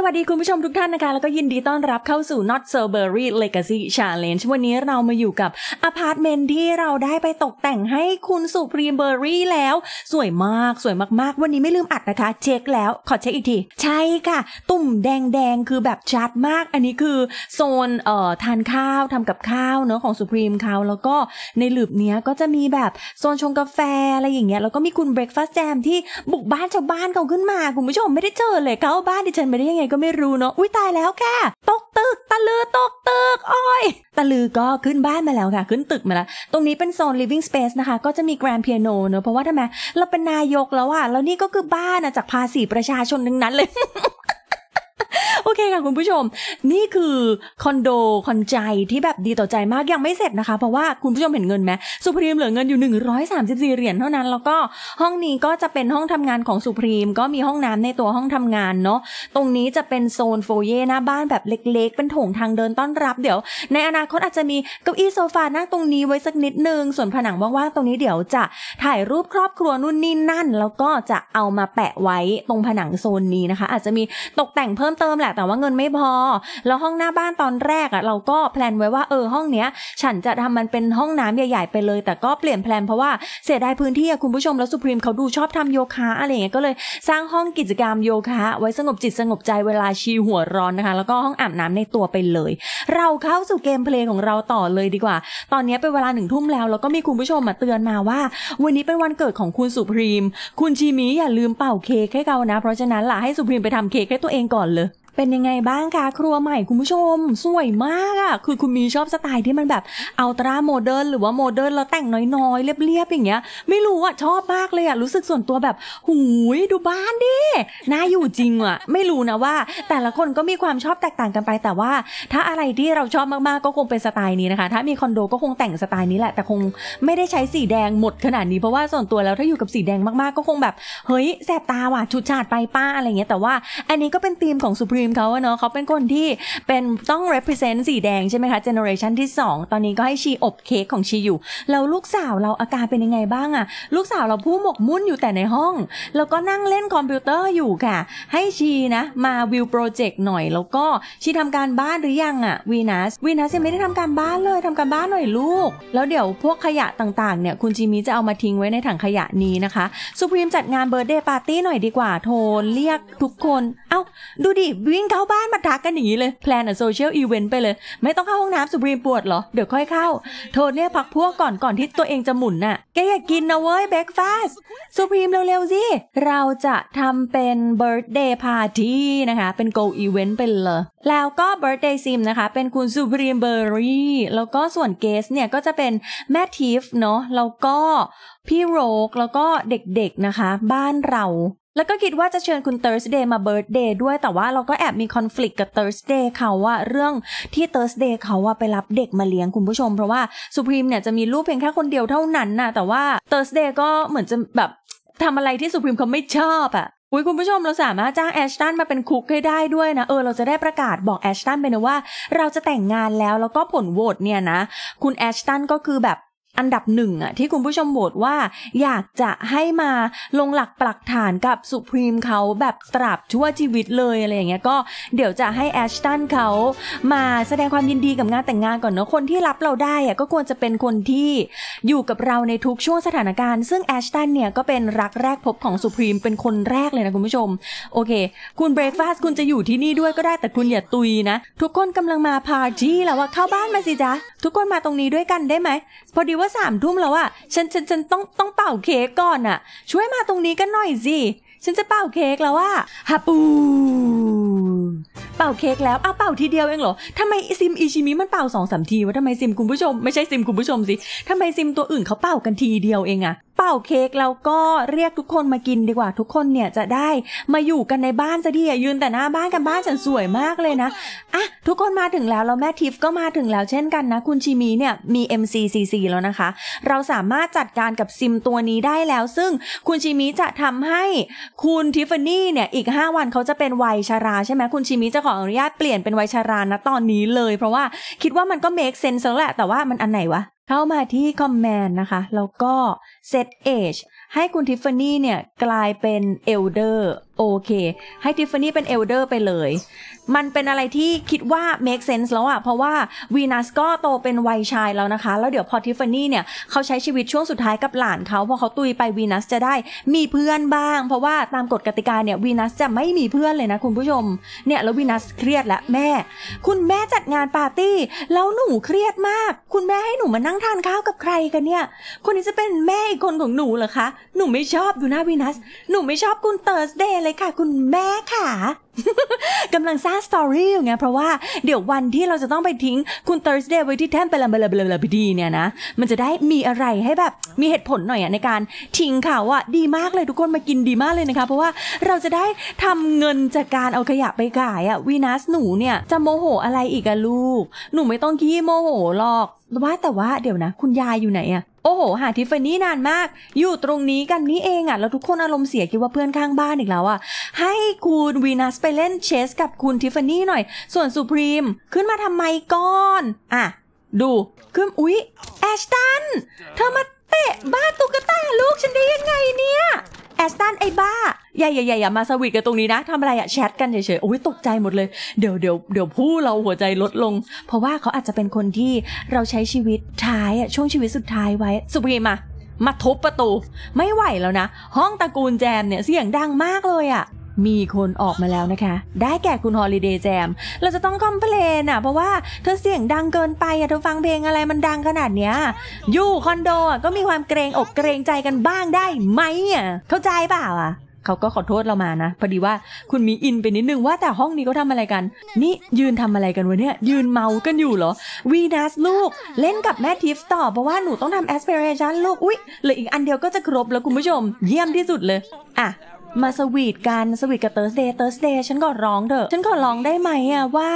สวัสดีคุณผู้ชมทุกท่านนะคะ แล้วก็ยินดีต้อนรับเข้าสู่ Not s o b e r r y Legacy Challenge วันนี้เรามาอยู่กับอพาร์ตเมนต์ที่เราได้ไปตกแต่งให้คุณสุพรีมเบอร์รี่แล้ว สวยมากสวยมากๆ วันนี้ไม่ลืมอัดนะคะ เช็คแล้วขอเช็คอีกที ใช่ค่ะ ตุ่มแดง ๆ คือแบบชัดมาก อันนี้คือโซนเอ่อทานข้าว ทำกับข้าวเนอะของสุพรีมเขาแล้วก็ในหลืบเนี้ยก็จะมีแบบโซนชงกาแฟอะไรอย่างเงี้ยแล้วก็มีคุณเบรคฟาสต์แจมที่บุกบ้านชาวบ้านเขาขึ้นมาคุณผู้ชมไม่ได้เจอเลยเขาบ้านดิฉันไม่ได้ยังไงก็ไม่รู้เนาะ อุ้ยตายแล้วค่ะ ตกตึก ตะลือตกตึกอ้อยตะลือก็ขึ้นบ้านมาแล้วค่ะ ขึ้นตึกมาแล้ว ตรงนี้เป็นโซน living space นะคะ ก็จะมีแกรนเปียโนเนาะ เพราะว่าทำไม เราเป็นนายกแล้วอะ แล้วนี่ก็คือบ้านอะจากภาษีประชาชนทั้งนั้นเลยโอเคค่ะคุณผู้ชม นี่คือคอนโดคอนใจที่แบบดีต่อใจมากยังไม่เสร็จนะคะ เพราะว่าคุณผู้ชมเห็นเงินไหมสุพรีมเหลือเงินอยู่ 134 เหรียญเท่านั้น แล้วก็ห้องนี้ก็จะเป็นห้องทำงานของสุพรีม ก็มีห้องน้ำในตัวห้องทำงานเนาะตรงนี้จะเป็นโซนโฟเย่หน้าบ้านแบบเล็กๆ เป็นโถงทางเดินต้อนรับเดี๋ยวในอนาคตอาจจะมีเก้าอี้โซฟานั่งตรงนี้ไว้สักนิดนึงส่วนผนังว่างๆตรงนี้เดี๋ยวจะถ่ายรูปครอบครัวนู่นนี่นั่นแล้วก็จะเอามาแปะไว้ตรงผนังโซนนี้นะคะ อาจจะมีตกแต่งเพิ่มเติมติมแหละแต่ว่าเงินไม่พอ แล้วห้องหน้าบ้านตอนแรกอะ่ะเราก็แพลนไว้ว่าเออห้องเนี้ย ฉันจะทำมันเป็นห้องน้ำใหญ่ ๆ ไปเลย แต่ก็เปลี่ยนแพลนเพราะว่าเสียดายพื้นที่อะคุณผู้ชมแล้วสุพรีมเขาดูชอบทำโยคะอะไรอย่างเงี้ย ก็เลยสร้างห้องกิจกรรมโยคะไว้สงบจิต สงบใจเวลาชีหัวร้อนนะคะ แล้วก็ห้องอาบน้ำในตัวไปเลย เราเข้าสู่เกมเพลงของเราต่อเลยดีกว่า ตอนนี้เป็นเวลาหนึ่งทุ่มแล้ว แล้วก็มีคุณผู้ชมมาเตือนมาว่า วันนี้เป็นวันเกิดของคุณสุพรีม คุณชีมีอย่าลืมเป่าเค้กให้เขานะ เพราะฉะนั้นล่ะให้สุพรีมไปทำเค้กให้ตัวเองก่อนเลยเป็นยังไงบ้างคะครัวใหม่คุณผู้ชมสวยมากอะคือคุณมีชอบสไตล์ที่มันแบบอัลตร้าโมเดิร์นหรือว่าโมเดิร์นแล้วแต่งน้อยๆ เรียบๆอย่างเงี้ยไม่รู้อะชอบมากเลยอะรู้สึกส่วนตัวแบบหูยดูบ้านดิน่าอยู่จริงอะไม่รู้นะว่าแต่ละคนก็มีความชอบแตกต่างกันไป แต่ว่า ถ้าอะไรที่เราชอบมากๆก็คงเป็นสไตล์นี้นะคะ ถ้ามีคอนโดก็คงแต่งสไตล์นี้แหละแต่คงไม่ได้ใช้สีแดงหมดขนาดนี้เพราะว่าส่วนตัวแล้วถ้าอยู่กับสีแดงมากๆก็คงแบบเฮ้ยแสบตาว่ะฉุดฉาดไปป้าอะไรเงี้ยแต่ว่าอันนี้ก็เป็นธีมของสุพรีมมเขาเนาะเขาเป็นคนที่เป็นต้อง represent สีแดงใช่ไหมคะ generation ที่2 ตอนนี้ก็ให้ชีอบเค้กของชีอยู่แล้วลูกสาวเราอาการเป็นยังไงบ้างอะลูกสาวเราผู้หมกมุ่นอยู่แต่ในห้อง แล้วก็นั่งเล่นคอมพิวเตอร์อยู่ค่ะ ให้ชีนะมาวิวโปรเจกต์หน่อย แล้วก็ชีทำการบ้านหรือยังอะวีนัสวีนัสยังไม่ได้ทำการบ้านเลยทำการบ้านหน่อยลูก แล้วเดี๋ยวพวกขยะต่างๆเนี่ยคุณชีมีจะเอามาทิ้งไว้ในถังขยะนี้นะคะสุพรีมจัดงานเบอร์เดย์ปาร์ตี้หน่อยดีกว่าโทรเรียกทุกคนเอา้าดูดิวีิ่งเข้าบ้านมาทักกันอย่างนี้เลย แพลนอะโซเชียลอีเวนต์ไปเลย ไม่ต้องเข้าห้องน้ำสุบรีมปวดเหรอ เดี๋ยวค่อยเข้า โทษเรียกพักพวกก่อนก่อนที่ตัวเองจะหมุนน่ะแกอยากกินนะเว้ยเบรกฟาสสุบรีมเร็วๆ สิ เราจะทำเป็นเบิร์ดเดย์พาร์ตี้นะคะ เป็นโกอีเวนต์ไปเลย แล้วก็เบิร์ดเดย์ซิมนะคะ เป็นคุณสุบรีมเบอร์รี่แล้วก็ส่วนเกสเนี่ย ก็จะเป็นแม่ทิฟเนาะแล้วก็พี่โรกแล้วก็เด็กๆนะคะ บ้านเราแล้วก็คิดว่าจะเชิญคุณ Thursday มา Birthday ด้วยแต่ว่าเราก็แอบมีคอน FLICT กับ Thursday เขาว่าเรื่องที่ Thursday เขาว่าไปรับเด็กมาเลี้ยงคุณผู้ชมเพราะว่า Supreme เนี่ย จะมีลูกเพียงแค่คนเดียวเท่านั้นนะแต่ว่า Thursday ก็เหมือนจะแบบทำอะไรที่ Supreme เขาไม่ชอบอะอุ้ยคุณผู้ชมเราสามารถจ้างแอชตันมาเป็นคุกให้ได้ด้วยนะ เออเราจะได้ประกาศบอกแอชตันไปนะว่าเราจะแต่งงานแล้วแล้วก็ผลโหวตเนี่ยนะ คุณแอชตันก็คือแบบอันดับหนึ่งอะที่คุณผู้ชมโหวตว่าอยากจะให้มาลงหลักปลักฐานกับสุพรีมเขาแบบตราบชั่วชีวิตเลยอะไรอย่างเงี้ยก็เดี๋ยวจะให้แอชตันเขามาแสดงความยินดีกับงานแต่งงานก่อนเนาะคนที่รับเราได้อะก็ควรจะเป็นคนที่อยู่กับเราในทุกช่วงสถานการณ์ ซึ่งแอชตันเนี่ยก็เป็นรักแรกพบของสุพรีมเป็นคนแรกเลยนะคุณผู้ชมโอเค คุณเบรกฟาสคุณจะอยู่ที่นี่ด้วยก็ได้แต่คุณอย่าตุยนะ ทุกคนกำลังมาปาร์ตี้แล้วว่าเข้าบ้านมาสิจ๊ะทุกคนมาตรงนี้ด้วยกันได้ไหมพอดีว่าาสามทุ่มแล้วอะฉันฉันฉันต้องต้องเป่าเค้กก่อนอะช่วยมาตรงนี้กันหน่อยสิ ฉันจะเป่าเค้กแล้วว่าฮาปู เป่าเค้กแล้วเอาเป่าทีเดียวเองเหรอทำไมซิมอิชิมิมันเป่าสองสามทีวะทำไมซิมคุณผู้ชมไม่ใช่ซิมคุณผู้ชมสิทำไมซิมตัวอื่นเขาเป่ากันทีเดียวเองอะเป่าเค้กแล้วก็เรียกทุกคนมากินดีกว่าทุกคนเนี่ยจะได้มาอยู่กันในบ้านซะดีอยืนแต่หน้าบ้านกันบ้านฉันสวยมากเลยนะอ่ะทุกคนมาถึงแล้วแล้ว แม่ทิฟก็มาถึงแล้วเช่นกันนะคุณชิมีเนี่ยมี MCCC แล้วนะคะเราสามารถจัดการกับซิมตัวนี้ได้แล้วซึ่งคุณชิมีจะทำให้คุณทิฟฟานี่เนี่ยอีก 5 วันเขาจะเป็นวัยชารา ใช่ไหมคุณชิมีจะขออนุญาตเปลี่ยนเป็นวัยชารานะตอนนี้เลย เพราะว่าคิดว่ามันก็เมคเซนส์แล้วแหละแต่ว่ามันอันไหนวะเข้ามาที่คอมเมนต์นะคะ แล้วก็เซตเอจให้คุณทิฟฟานี่เนี่ย กลายเป็นเอลเดอร์โอเค ให้ทิฟฟานี่เป็นเอลเดอร์ไปเลย มันเป็นอะไรที่คิดว่า make sense แล้วอะเพราะว่าวีนัสก็โตเป็นวัยชายแล้วนะคะ แล้วเดี๋ยวพอทิฟฟานี่เนี่ยเขาใช้ชีวิตช่วงสุดท้ายกับหลานเขาพอเขาตุยไปวีนัสจะได้มีเพื่อนบ้าง เพราะว่าตามกฎกติกาเนี่ยวีนัสจะไม่มีเพื่อนเลยนะคุณผู้ชม เนี่ย แล้ววีนัสเครียดและแม่ คุณแม่จัดงานปาร์ตี้ แล้วหนูเครียดมาก คุณแม่ให้หนูมานั่งทานข้าวกับใครกันเนี่ยคนนี้จะเป็นแม่อีกคนของหนูเหรอคะหนูไม่ชอบดูหน้าวีนัสหนูไม่ชอบคุณเตอร์สเดย์เลเลยค่ะคุณแม่ค่ะกำลังสร้างสตอรี่อยู่ไง เพราะว่าเดี๋ยววันที่เราจะต้องไปทิ้งคุณ Thursday ไว้ที่แทมเปลาเบลาเบลาบดีเนี่ยนะมันจะได้มีอะไรให้แบบมีเหตุผลหน่อยในการ ทิ้งเขาอะดีมากเลยทุกคนมากินดีมากเลยนะคะเพราะว่าเราจะได้ทำเงินจากการเอาขยะไปขายอะวีนัสหนูเนี่ย จะโมโหอะไรอีกอะลูก หนูไม่ต้องขี้โมโหหรอกว่าแต่ว่าเดี๋ยวนะ คุณยายอยู่ไหนอะโอ้โห หาทิฟฟานี่นานมาก อยู่ตรงนี้กันนี่เองอะแล้วทุกคนอารมณ์เสียคิดว่าเพื่อนข้างบ้านอีกแล้วอะให้คุณวีนัสไปเล่นเชสกับคุณทิฟฟานี่หน่อย ส่วนสุพรีมขึ้นมาทำไมก่อนอะดูขึ้นอุ๊ย แอชตัน เธอมาเตะบ้าตุ๊กตาลูก ฉันได้ยังไงเนี่ยแอสตัน ไอ้บ้าอย่าอย่าอย่าอย่ามาสวีทกันตรงนี้นะทำอะไรอะแชทกันเฉยๆโอ้ยตกใจหมดเลยเดี๋ยวเดี๋ยวเดี๋ยวผู้เราหัวใจลดลง เพราะว่าเขาอาจจะเป็นคนที่เราใช้ชีวิตท้ายอะช่วงชีวิตสุดท้ายไว้สุภีมามาทุบประตู ไม่ไหวแล้วนะ ห้องตระกูลแจมเนี่ยเสียงดังมากเลยอะมีคนออกมาแล้วนะคะ ได้แก่คุณฮอลิเดย์แจม เราจะต้องคอมเพลนอ่ะ เพราะว่าเธอเสียงดังเกินไปอ่ะเธอฟังเพลงอะไรมันดังขนาดเนี้ย อยู่คอนโดก็มีความเกรงอกเกรงใจกันบ้างได้ไหมอ่ะเข้าใจเปล่าอ่ะ เขาก็ขอโทษเรามานะ พอดีว่าคุณมีอินไปนิดนึงว่าแต่ห้องนี้เขาทาอะไรกัน นี่ยืนทำอะไรกันวะเนี่ย ยืนเมากันอยู่เหรอวีนัสลูก เล่นกับแม่ทิฟต่อเพราะว่าหนูต้องทำแอสเพรชันลูกอุ๊ยเหลืออีกอันเดียวก็จะครบแล้วคุณผู้ชมเยี่ยมที่สุดเลยอ่ะมาสวีทกันสวีทกับเตอร์สเดย์เตอร์สเดย์ฉันก็ร้องเถอะฉันขอร้องได้ไหมอ่ะว่า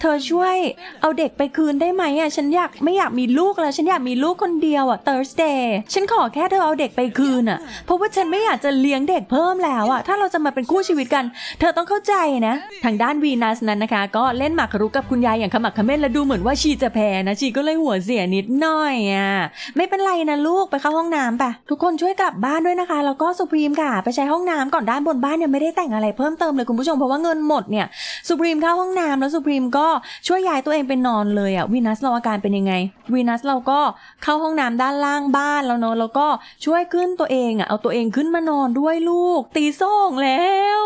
เธอช่วยเอาเด็กไปคืนได้ไหมอ่ะฉันอยากไม่อยากมีลูกแล้ว ฉันอยากมีลูกคนเดียวอ่ะเตอร์สเดย์ฉันขอแค่เธอเอาเด็กไปคืนอ่ะเพราะว่าฉันไม่อยากจะเลี้ยงเด็กเพิ่มแล้วอ่ะถ้าเราจะมาเป็นคู่ชีวิตกัน เธอต้องเข้าใจนะ ทางด้านวีนัสนั้นนะคะ ก็เล่นหมากรุกกับคุณยายอย่างขมักขม้นและดูเหมือนว่าชีจะแพ้นะชีก็เลยหัวเสียนิดหน่อยอ่ะไม่เป็นไรนะลูกไปเข้าห้องน้ำปะทุกคนช่วยกลับบ้านด้วยนะคะแล้วก็สุพรีมค่ะไปใช้ห้องน้ำก่อนด้านบนบ้านเนี่ยไม่ได้แต่งอะไรเพิ่มเติมเลยคุณผู้ชมเพราะว่าเงินหมดเนี่ยสุพรีมเข้าห้องน้ำแล้วสุพรีมก็ช่วยยายตัวเองไปนอนเลยอะวีนัสเราอาการเป็นยังไงวีนัสเราก็เข้าห้องน้ำด้านล่างบ้านแล้วเนาะแล้วก็ช่วยขึ้นตัวเองอะเอาตัวเองขึ้นมานอนด้วยลูก ตีส่งแล้ว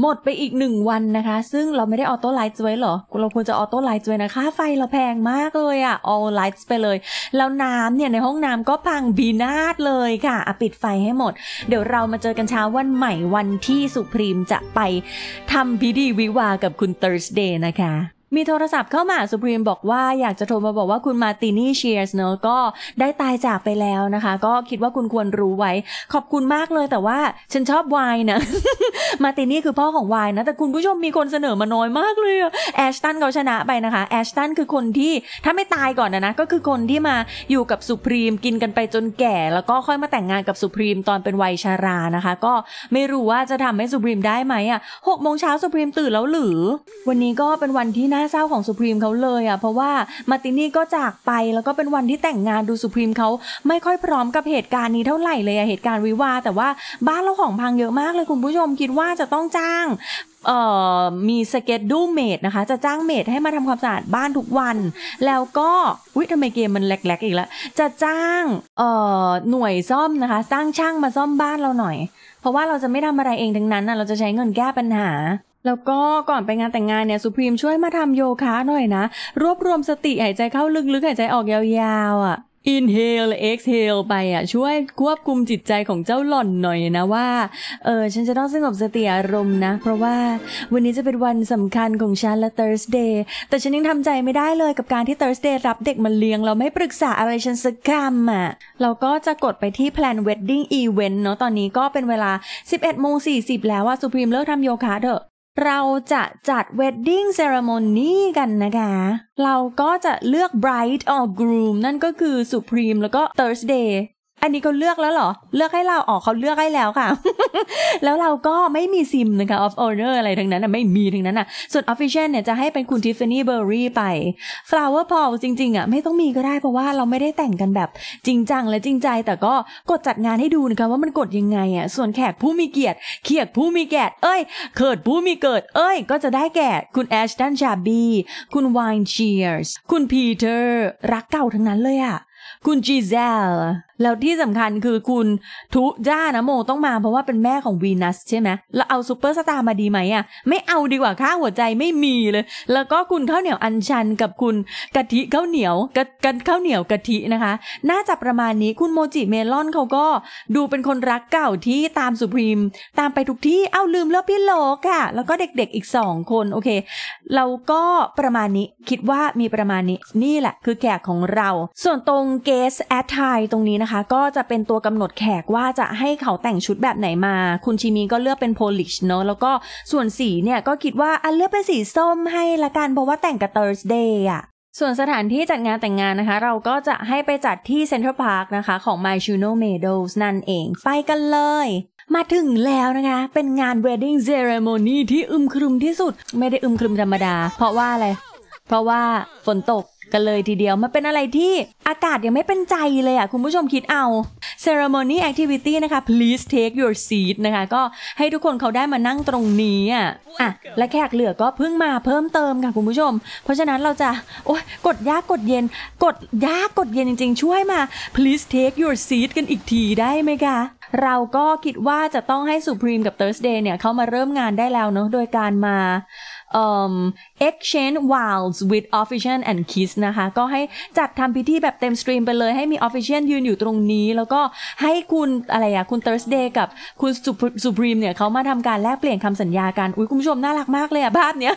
หมดไปอีกหนึ่งวันนะคะ ซึ่งเราไม่ได้ออโต้ไลท์ไว้หรอเราควรจะออโต้ไลท์ไว้นะค่าไฟเราแพงมากเลยอะออไลท์ไปเลย แล้วน้ำเนี่ย ในห้องน้ำก็พังบีนาดเลยค่ะอะปิดไฟให้หมด เดี๋ยวเรามาเจอกันเช้าวันใหม่วันที่สุพรีมจะไปทำพิธีวิวากับคุณ Thursday นะคะมีโทรศัพท์เข้ามาสุพรีมบอกว่าอยากจะโทรมาบอกว่าคุณมาตินี่เชียร์สเนอะก็ได้ตายจากไปแล้วนะคะ ก็คิดว่าคุณควรรู้ไว้ ขอบคุณมากเลยแต่ว่า ฉันชอบไวน์นะมาตินี่คือพ่อของไวน์นะ แต่คุณผู้ชมมีคนเสนอมาน้อยมากเลยแอชตันเขาชนะไปนะคะแอชตันคือคนที่ถ้าไม่ตายก่อนนะนะก็คือคนที่มาอยู่กับสุพรีมกินกันไปจนแก่แล้วก็ค่อยมาแต่งงานกับสุพรีมตอนเป็นวัยชารานะคะ ก็ไม่รู้ว่าจะทำให้สุพรีมได้ไหมอ่ะหกโมงเช้าสุพรีมตื่นแล้วหรือ วันนี้ก็เป็นวันที่น่าน่าเศร้าของสุพรีมเขาเลยอะ่ะเพราะว่ามาตินี่ก็จากไปแล้วก็เป็นวันที่แต่งงานดูสุพรีมเขาไม่ค่อยพร้อมกับเหตุการณ์นี้เท่าไหร่เลยอะ่ะเหตุการณ์วิวาแต่ว่าบ้านเราของพังเยอะมากเลย คุณผู้ชมคิดว่าจะต้องจ้างเอ่อมีสเก็ตดูเมดนะคะ จะจ้างเมดให้มาทำความสะอาดบ้านทุกวัน แล้วก็อุ้ยทำไมเกมมันแหลกๆอีกแล้วจะจ้างเอ่อหน่วยซ่อมนะคะจ้างช่างมาซ่อมบ้านเราหน่อย เพราะว่าเราจะไม่ทำอะไรเองทั้งนั้นนะเราจะใช้เงินแก้ปัญหาแล้วก็ก่อนไปงานแต่งงานเนี่ยสุพรีมช่วยมาทำโยคะหน่อยนะ รวบรวมสติ หายใจเข้าลึกๆหายใจออกยาวๆอะ่ะ inhale exhale ไปอ่ะช่วยควบคุมจิตใจของเจ้าหล่อนหน่อยนะว่า เออ ฉันจะต้องสงบสติอารมณ์นะ เพราะว่าวันนี้จะเป็นวันสำคัญของฉันและ Thursday แต่ฉันยังทำใจไม่ได้เลยกับการที่ Thursday รับเด็กมาเลี้ยงเราไม่ปรึกษาอะไรฉันสักคำอ่ะเราก็จะกดไปที่ plan wedding event เนาะตอนนี้ก็เป็นเวลา11โมง40 แล้วว่าสุพรีมเลิกทำโยคะเถอะเราจะจัดเวดดิ้งเซอร์ m o นีกันนะคะ เราก็จะเลือก Bright or Groom นั่นก็คือ Supreme แล้วก็ Thursday อันนี้เขาเลือกแล้วเหรอ เลือกให้เราออกเขาเลือกให้แล้วค่ะ แล้วเราก็ไม่มีซิมนะคะ o f อ owner อะไรทั้งนั้น ไม่มีทั้งนั้นอ่ะส่วน official เนี่ยจะให้เป็นคุณทิฟฟานี่เบอร์รี่ไป flower p a l จริงๆอ่ะไม่ต้องมีก็ได้เพราะว่าเราไม่ได้แต่งกันแบบจริงจังและจริงใจแต่ก็กดจัดงานให้ดูนะคะว่ามันกดยังไงอ่ะส่วนแขกผู้มีเกียรติเขียกผู้มีแก่เอ้ย เกิดผู้มีเกิด เอ้ย ก็จะได้แก่ คุณแอชตันชาบีคุณวาน์เชียร์สคุณพีเตอร์รักเก่าทั้งนั้นเลยอ่ะคุณจีเซลแล้วที่สำคัญคือคุณทุจ่านะโมต้องมาเพราะว่าเป็นแม่ของวีนัสใช่ไหมแล้วเอาซูเปอร์สตาร์มาดีไหมอ่ะไม่เอาดีกว่าค่าหัวใจไม่มีเลย แล้วก็คุณข้าวเหนียวอันชันกับคุณกะทิข้าวเหนียว กันข้าวเหนียวกะทินะคะ น่าจะประมาณนี้คุณโมจิเมลอนเขาก็ดูเป็นคนรักเก่าที่ตามสุพรีมตามไปทุกที่ เอ้าลืมแล้วพี่โลกอะ่ะแล้วก็เด็กๆอีกสองคนโอเค เราก็ประมาณนี้คิดว่ามีประมาณนี้นี่แหละคือแขกของเรา ส่วนตรงเกสแอทไทตรงนี้นะคะคะก็จะเป็นตัวกำหนดแขกว่าจะให้เขาแต่งชุดแบบไหนมา คุณชิมีก็เลือกเป็นโพลิชเนาะแล้วก็ส่วนสีเนี่ยก็คิดว่าอันเลือกเป็นสีส้มให้ละกันเพราะว่าแต่งกับ Thursday อะส่วนสถานที่จัดงานแต่งงานนะคะ เราก็จะให้ไปจัดที่เซ็นทรัลพาร์คนะคะ ของ m y j u n o Meadows นั่นเองไปกันเลย มาถึงแล้วนะคะ เป็นงาน Wedding Ceremony ที่อึมครึมที่สุด ไม่ได้อึมครึมธรรมดาเพราะว่าอะไรเพราะว่าฝนตกกันเลยทีเดียวมันเป็นอะไรที่อากาศยังไม่เป็นใจเลยอ่ะคุณผู้ชมคิดเอา ceremony activity นะคะ please take your seat นะคะก็ให้ทุกคนเขาได้มานั่งตรงนี้อ่ะอ่ะและแขกเหลือก็เพิ่งมาเพิ่มเติมค่ะคุณผู้ชม เพราะฉะนั้นเราจะโอ้ยกดยากกดเย็น กดยากกดเย็นจริงๆ ช่วยมา please take your seat กันอีกทีได้ไหมคะเราก็คิดว่าจะต้องให้สุพรีมกับ Thursday เนี่ยเขามาเริ่มงานได้แล้วเนาะโดยการมา exchange i l d s with official and kiss นะคะ ก็ให้ จัดทำพิธีแบบเต็ม สตรีม ไปเลยให้มี official ยืน อยู่ตรงนี้แล้วก็ให้คุณอะไรอะคุณ Thursday กับคุณสุ r รีมเนี่ยเขามาทำการแลกเปลี่ยนคำสัญญากัน อุ้ยคุณผู้ชมน่ารักมากเลยอะภาพเนี้ย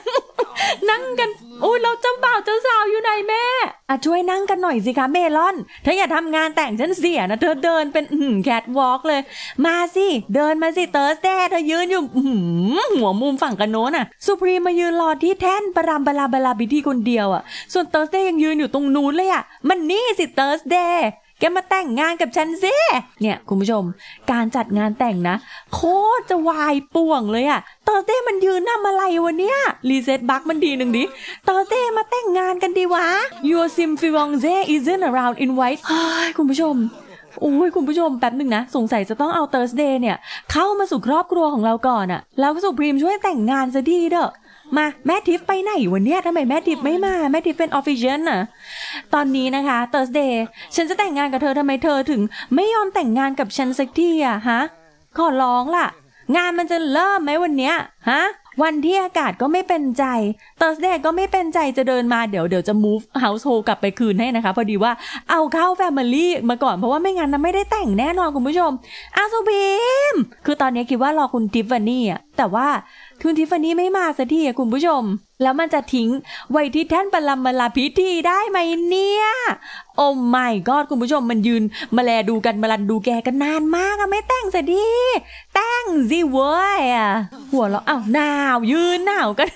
นั่งกันอุ้ยเราเจ้าบ่าวเจ้าสาวอยู่ไหนแม่อะช่วยนั่งกันหน่อยสิคะเมลอนเธออย่าทำงานแต่งฉันเสียนะเธอเดินเป็นแคทวอล์กเลยมาสิเดินมาสิเตอร์สเดย์เธอยืนอยู่หัวมุมฝั่งกันโน้นอะสุพรีมมายยืนรอที่แท่นปรามบลาบลาบิดีคนเดียวอะ่ะ ส่วนเตอร์สเดย์ยังยืนอยู่ตรงนู้นเลยอะ่ะ มันนี่สิเตอร์สเดย์แกมาแต่งงานกับฉันซิเนี่ย คุณผู้ชม การจัดงานแต่งนะ โคตรจะวายป่วงเลยอะเตอร์เต้มันยืนนำอะไรวะเนี่ย รีเซ็ตบักมันดีหนึ่งดิเตอร์เต้มาแต่งงานกันดีวะ Your sim f i o n g e isn't around in white คุณผู้ชมโอ้ยคุณผู้ชมแป๊บหนึ่งนะสงสัยจะต้องเอาเตอร์สเดย์เนี่ยเข้ามาสู่ครอบครัวของเราก่อนอะแล้วก็สุพรีมช่วยแต่งงานซะดีเด้อมาแม่ทิพย์ไปไหนวันเนี้ยทำไมแม่ทิพย์ไม่มาแม่ทิพย์เป็นออฟฟิเชียลน่ะตอนนี้นะคะเตอร์สเดย์ฉันจะแต่งงานกับเธอทำไมเธอถึงไม่ยอมแต่งงานกับฉันสักทีอะฮะขอร้องล่ะ งานมันจะเริ่มไหมวันเนี้ยฮะวันที่อากาศก็ไม่เป็นใจเตอร์สเดย์ก็ไม่เป็นใจจะเดินมาเดี๋ยวเดี๋ยวจะ move household กลับไปคืนให้นะคะ พอดีว่าเอาเข้า family มาก่อน เพราะว่าไม่งั้นนะไม่ได้แต่งแน่นอนคุณผู้ชมอาซูบีมคือตอนนี้คิดว่ารอคุณทิฟฟานี่อ่ะแต่ว่า คุณทิฟฟานี่ไม่มาสักทีอ่ะคุณผู้ชม แล้วมันจะทิ้งไว้ที่แท่นบรลัมาลาพิธีได้ไหมเนี่ย โอ้ไม่กอดคุณผู้ชมมันยืน มาแลดูกันมาลันดูแกกันนานมากอะไม่แต่งสักทีแต่งสิเว้ยอ่ะหัวเราะอ้าวหนาว ยืนหนาวกัน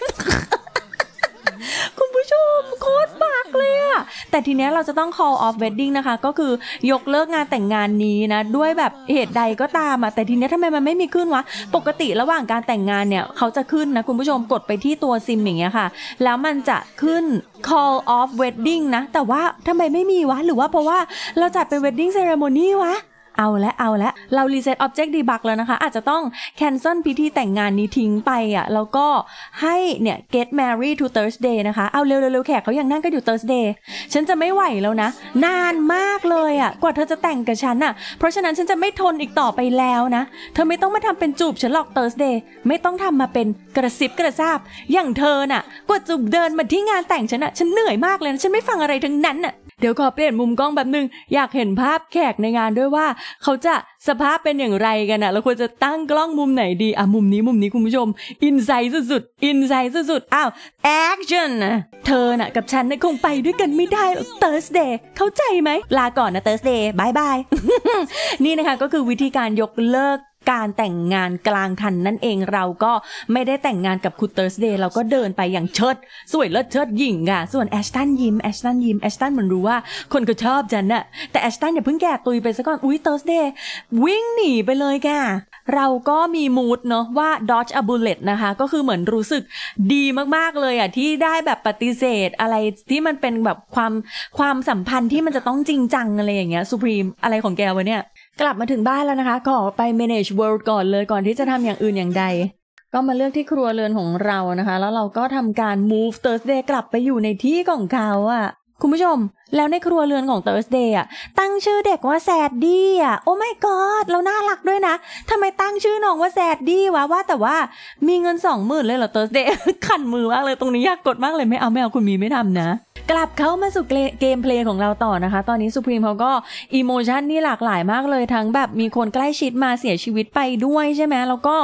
คุณผู้ชมโคตรปากเลยอะแต่ทีเนี้ยเราจะต้อง call off wedding นะคะก็คือยกเลิกงานแต่งงานนี้นะด้วยแบบเหตุใดก็ตามอะแต่ทีเนี้ยทำไมมันไม่มีขึ้นวะปกติระหว่างการแต่งงานเนี่ยเขาจะขึ้นนะคุณผู้ชมกดไปที่ตัวซิมอย่างเงี้ยค่ะแล้วมันจะขึ้น call off wedding นะแต่ว่าทำไมไม่มีวะหรือว่าเพราะว่าเราจัดเป็น wedding ceremony วะเอาและเอาและเรา reset object debug แล้วนะคะ อาจจะต้อง cancel พิธีแต่งงานนี้ทิ้งไปอะ่ะแล้วก็ให้เนี่ย get married to Thursday นะคะเอาเร็วๆแขกเขายังนั่งก็อยู่ Thursday ฉันจะไม่ไหวแล้วนะ นานมากเลยอะ่ะกว่าเธอจะแต่งกับฉันอะ่ะเพราะฉะนั้นฉันจะไม่ทนอีกต่อไปแล้วนะ เธอไม่ต้องมาทำเป็นจูบฉันหรอก Thursday ไม่ต้องทำมาเป็นกระซิบกระซาบอย่างเธอน่ะกว่าจูบเดินมาที่งานแต่งฉันอะ่ะฉันเหนื่อยมากเลยนะฉันไม่ฟังอะไรทั้งนั้นอ่ะเดี๋ยวขอเปลี่ยนมุมกล้องแบบนึง อยากเห็นภาพแขกในงานด้วยว่าเขาจะสภาพเป็นอย่างไรกันอะเราควรจะตั้งกล้องมุมไหนดีอ่ะมุมนี้มุมนี้คุณผู้ชมอินไซด์สุดๆอินไซด์สุดๆอ้าวแอคชั่นเธอน่ะกับฉันน่ะคงไปด้วยกันไม่ได้หรอกเตอร์สเดย์เข้าใจไหม ลาก่อนนะเตอร์สเดย์บายบาย นี่นะคะก็คือวิธีการยกเลิกการแต่งงานกลางคันนั่นเองเราก็ไม่ได้แต่งงานกับคุณเตอร์สเดย์เราก็เดินไปอย่างเชิด สวยเลิศเชิดหญิงอะส่วนแอชตันยิ้มแอชตันยิ้มแอชตันมันรู้ว่าคนก็ชอบจันน่ะแต่แอชตันเนี่ยเพิ่งแก่ตุยไปซะก่อน อุ้ยเตอร์สเดย์วิ่งหนีไปเลยแกเราก็มีมูดเนาะว่า dodge a bullet นะคะ ก็คือเหมือนรู้สึกดีมากๆเลยอะที่ได้แบบปฏิเสธอะไรที่มันเป็นแบบความความสัมพันธ์ที่มันจะต้องจริงจังอะไรอย่างเงี้ยสุพรีมอะไรของแกวะเนี่ยกลับมาถึงบ้านแล้วนะคะก็ไป manage world ก่อนเลยก่อนที่จะทำอย่างอื่นอย่างใด ก็มาเลือกที่ครัวเรือนของเรานะคะ แล้วเราก็ทำการ move Thursday กลับไปอยู่ในที่ของเขาอะคุณผู้ชมแล้วในครัวเรือนของ Thursday อ่ะตั้งชื่อเด็กว่าแซดดี้อ่ะโอ้ไม่กอดเราน่ารักด้วยนะทำไมตั้งชื่อน้องว่าแซดดี้วะว่าแต่ว่ามีเงินสองหมื่นเลยเหรอ Thursday ขันมือมากเลย ตรงนี้อยากกดมากเลย ไม่เอาไม่เอาคุณมีไม่ทำนะ กลับเข้ามาสู่เกมเพลย์ของเราต่อนะคะ ตอนนี้สุพรีมเขาก็อิโมชันนี่หลากหลายมากเลยทั้งแบบมีคนใกล้ชิดมาเสียชีวิตไปด้วยใช่ไหมแล้วก็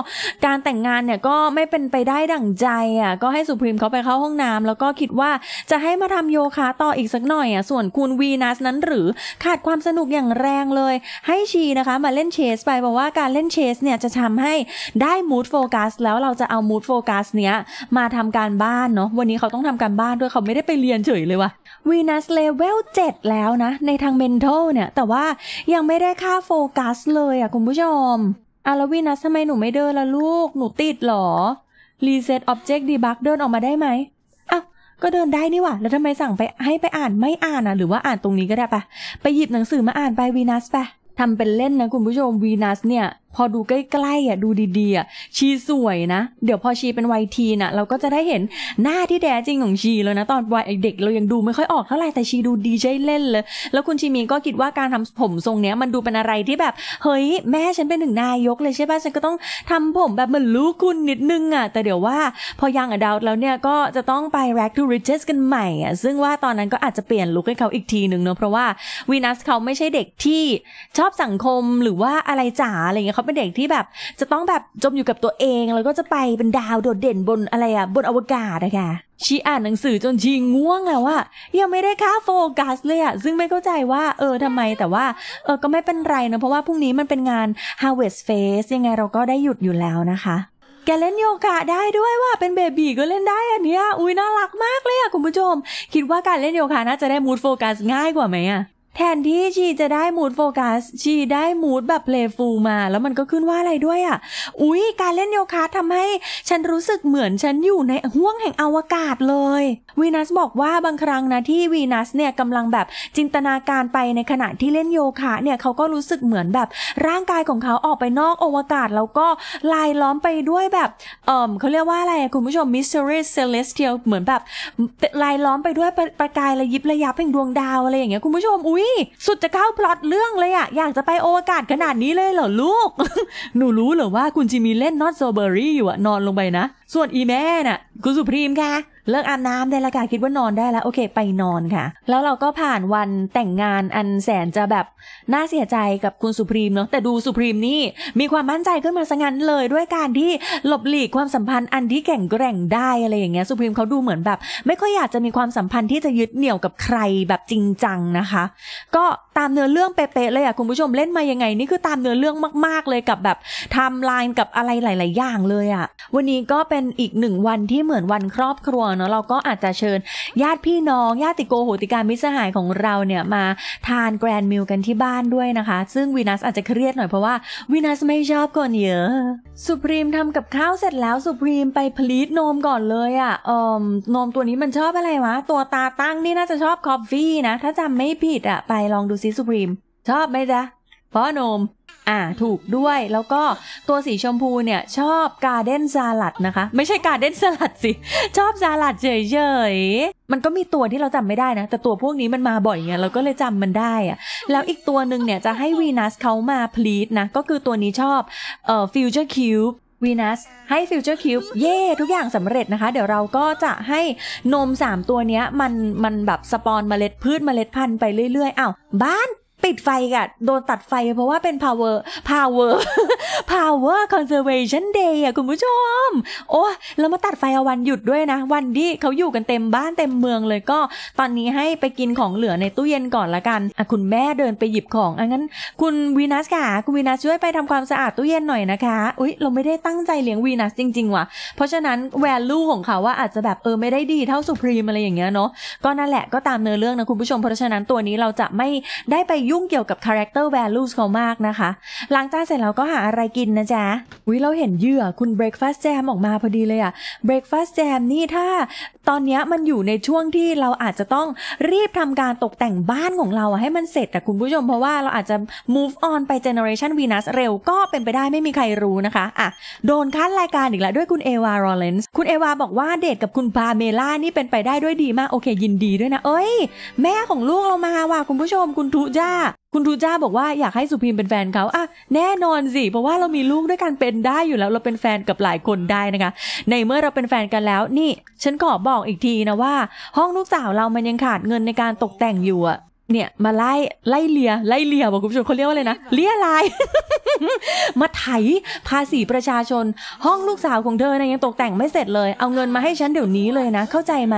การแต่งงานเนี่ยก็ไม่เป็นไปได้ดั่งใจอ่ะก็ให้สุพรีมเขาไปเข้าห้องน้ำ แล้วก็คิดว่าจะให้มาทำโยคะต่ออีกสักหน่อยอ่ะส่วนคุณวีนัสนั้นหรือขาดความสนุกอย่างแรงเลย ให้ชีนะคะ มาเล่นเชสไปบอกว่าการเล่นเชสเนี่ยจะทำให้ได้มูดโฟกัสแล้วเราจะเอามูดโฟกัสเนี้ยมาทำการบ้านเนาะวันนี้เขาต้องทำการบ้านด้วยเขาไม่ได้ไปเรียนเฉยเลยว่ะวีนัสเลเวล7แล้วนะ ในทางเมนทัลเนี่ยแต่ว่ายังไม่ได้ค่าโฟกัสเลยอะคุณผู้ชมอาลวีนัสทำไมหนูไม่เดินละลูก หนูติดหรอรีเซ็ตอ็อบเจกต์ดีบักเดินออกมาได้ไหมก็เดินได้นี่หว่า แล้วทำไมสั่งไปให้ไปอ่านไม่อ่านอ่ะหรือว่าอ่านตรงนี้ก็ได้ปะไปหยิบหนังสือมาอ่านไปวีนัสปะทำเป็นเล่นนะคุณผู้ชมวีนัสเนี่ยพอดูใกล้ๆอ่ะดูดีๆอ่ะชีสวยนะ เดี๋ยวพอชีเป็นวัยทีน่ะเราก็จะได้เห็นหน้าที่แท้จริงของชีแล้วนะ ตอนวัยเด็กเรายังดูไม่ค่อยออกเท่าไหร่แต่ชีดูดีใชเล่นเลย แล้วคุณชีมีก็คิดว่าการทำผมทรงเนี้ยมันดูเป็นอะไรที่แบบเฮ้ย แม่ฉันเป็นหนึ่งนายกเลยใช่ป่ะฉันก็ต้องทำผมแบบเหมือนลูกคุณนิดนึงอ่ะแต่เดี๋ยวว่าพอยังอดาวแล้วเนี่ยก็จะต้องไป rack to riches กันใหม่อ่ะซึ่งว่าตอนนั้นก็อาจจะเปลี่ยนลุคให้เขาอีกทีหนึ่งเนาะเพราะว่าวีนัสเขาไม่ใช่เด็กที่ชอบสังคมหรือว่าอะไรจ๋าอะไรเงี้ยเขาเป็นเด็กที่แบบจะต้องแบบจมอยู่กับตัวเอง แล้วก็จะไปเป็นดาวโดดเด่นบนอะไรอะบนอวกาศอะคะชีอ่านหนังสือจนชีง่วงแล้วอะยังไม่ได้ค่าโฟกัสเลยอะซึ่งไม่เข้าใจว่าเออทำไมแต่ว่าเออก็ไม่เป็นไรนะเพราะว่าพรุ่งนี้มันเป็นงาน Harvest Face ยังไงเราก็ได้หยุดอยู่แล้วนะคะ แกเล่นโยคะได้ด้วยว่าเป็นเบบีก็เล่นได้อันเนี้ยอุ้ยน่ารักมากเลยอะคุณผู้ชมคิดว่าการเล่นโยคะน่าจะได้มูดโฟกัสง่ายกว่าไหมอะแทนที่ชีจะได้มูดโฟกัสชีได้มูดแบบเพลฟูลมา แล้วมันก็ขึ้นว่าอะไรด้วยอะ่ะ อุ๊ยการเล่นโยคะทำให้ฉันรู้สึกเหมือนฉันอยู่ในห้วงแห่งอวกาศเลยวีนัสบอกว่าบางครั้งนะ ที่วีนัสเนี่ยกำลังแบบจินตนาการไปในขณะที่เล่นโยคะเนี่ยเขาก็รู้สึกเหมือนแบบร่างกายของเขาออกไปนอกอวกาศ แล้วก็ลายล้อมไปด้วยแบบ เอ่เขาเรียกว่าอะไรคุณผู้ชมม m เ s t ร r เซเลสเทียลเหมือนแบบ ลายล้อมไปด้วยประกายระยิบระยับแห่งดวงดาวอะไรอย่างเงี้ยคุณผู้ชมอุ๊ยยสุดจะเข้าพล็อตเรื่องเลยอะอยากจะไปโอวกาศขนาดนี้เลยเหรอลูก หนูรู้เหรอว่าคุณจิมีเล่นนอตโซเบอรี่อยู่อะนอนลงไปนะส่วนอีแม่น่ะคุณสุพรีมค่ะ เลิกอาบน้ำได้แล้วค่ะคิดว่านอนได้แล้วโอเค ไปนอนค่ะ แล้วเราก็ผ่านวันแต่งงานอันแสนจะแบบน่าเสียใจกับคุณสุพรีมเนาะแต่ดูสุพรีมนี่ มีความมั่นใจขึ้นมาสังั้นเลยด้วยการที่หลบหลีกความสัมพันธ์อันที่แข่งแกร่งได้อะไรอย่างเงี้ยสุพรีมเขาดูเหมือนแบบ ไม่ค่อยอยากจะมีความสัมพันธ์ที่จะยึดเหนี่ยวกับใครแบบจริงจังนะคะ ก็ามเนื้อเรื่องเป๊ะ ๆ เลยอ่ะคุณผู้ชมเล่นมายังไงนี่คือตามเนื้อเรื่องมากๆเลยกับแบบทำไลน์กับอะไรหลายๆอย่างเลยอ่ะวันนี้ก็เป็นอีกหนึ่งวันที่เหมือนวันครอบครัวเนาะเราก็อาจจะเชิญญาติพี่น้อง ญาติโกโหติการมิสหายของเราเนี่ยมาทานแกรนด์มิลกันที่บ้านด้วยนะคะ ซึ่งวีนัสอาจจะเครียดหน่อยเพราะว่าวีนัสไม่ชอบคนเยอะสุพรีมทำกับข้าวเสร็จแล้วสุพรีมไปพลีตนมก่อนเลยอะ่ะอมนมตัวนี้มันชอบอะไรวะตัวตาตั้งนี่น่าจะชอบคอฟฟี่นะถ้าจำไม่ผิดอ่ะไปลองดูซิสุพรีมชอบไหมจ๊ะพ่อนม อ่าถูกด้วยแล้วก็ตัวสีชมพูเนี่ยชอบการเด้นซาลัดนะคะ ไม่ใช่การเด้นซาลัดสิ ชอบซาลัดเฉยๆ มันก็มีตัวที่เราจำไม่ได้นะ แต่ตัวพวกนี้มันมาบ่อยไงเราก็เลยจำมันได้อะแล้วอีกตัวหนึ่งเนี่ยจะให้วีนัสเขามาพลีดนะ ก็คือตัวนี้ชอบเอ่อฟิวเจอร์คิวบวีนัสให้ฟิวเจอร์คิวบ์เย่ทุกอย่างสำเร็จนะคะเดี๋ยวเราก็จะให้นม 3 ตัวนี้มันมันแบบสปอนเมล็ดพืชเมล็ดพันธุ์ไปเรื่อยๆอ้าวบ้านปิดไฟกัะโดนตัดไฟเพราะว่าเป็น power power power conservation day อะคุณผู้ชมโอ้แล้วมาตัดไฟเอาวันหยุดด้วยนะ วันที่เขาอยู่กันเต็มบ้านเต็มเมืองเลยก็ตอนนี้ให้ไปกินของเหลือในตู้เย็นก่อนละกันอะคุณแม่เดินไปหยิบของอะงั้น คุณวีนัสค่ะ คุณวีนัสช่วยไปทำความสะอาดตู้เย็นหน่อยนะคะ อุ้ยเราไม่ได้ตั้งใจเลี้ยงวีนัสจริง ๆ ว่ะเพราะฉะนั้น value ของเขาว่าอาจจะแบบเออไม่ได้ดีเท่าสุพรีมอะไรอย่างเงี้ยเนาะก็นั่นแหละก็ตามเนื้อเรื่องนะคุณผู้ชมเพราะฉะนั้นตัวนี้เราจะไม่ได้ไปยยุ่งเกี่ยวกับ character values เขามากนะคะ หลังจานเสร็จแล้วก็หาอะไรกินนะจ๊ะอุ้ยเราเห็นเหยื่อคุณ breakfast jam ออกมาพอดีเลยอะ breakfast jam นี่ถ้าตอนนี้มันอยู่ในช่วงที่เราอาจจะต้องรีบทำการตกแต่งบ้านของเราให้มันเสร็จแต่คุณผู้ชมเพราะว่าเราอาจจะ move on ไป generation Venus เร็วก็เป็นไปได้ไม่มีใครรู้นะคะอ่ะโดนคัดรายการอีกแล้วด้วยคุณเอวาโรเลนส์คุณเอวาบอกว่าเดทกับคุณพาเมล่า นี่เป็นไปได้ด้วยดีมาก โอเคยินดีด้วยนะเอ้ย แม่ของลูกเรามาว่ะคุณผู้ชม คุณทุจ้าคุณทูจ้าบอกว่าอยากให้สุพิมเป็นแฟนเขาอะแน่นอนสิ เพราะว่าเรามีลูกด้วยกันเป็นได้อยู่แล้ว เราเป็นแฟนกับหลายคนได้นะคะ ในเมื่อเราเป็นแฟนกันแล้วนี่ ฉันขอบอกอีกทีนะว่า ห้องลูกสาวเรามันยังขาดเงินในการตกแต่งอยู่อ่ะเนี่ยมาไล่ ไล่เลียไล่เลียบอกคุณผู้ชมเขาเรียกว่าอะไรนะ เลียลายมาไถ ภาษีประชาชน ห้องลูกสาวของเธอนะยังตกแต่งไม่เสร็จเลย เอาเงินมาให้ฉันเดี๋ยวนี้เลยนะ เข้าใจไหม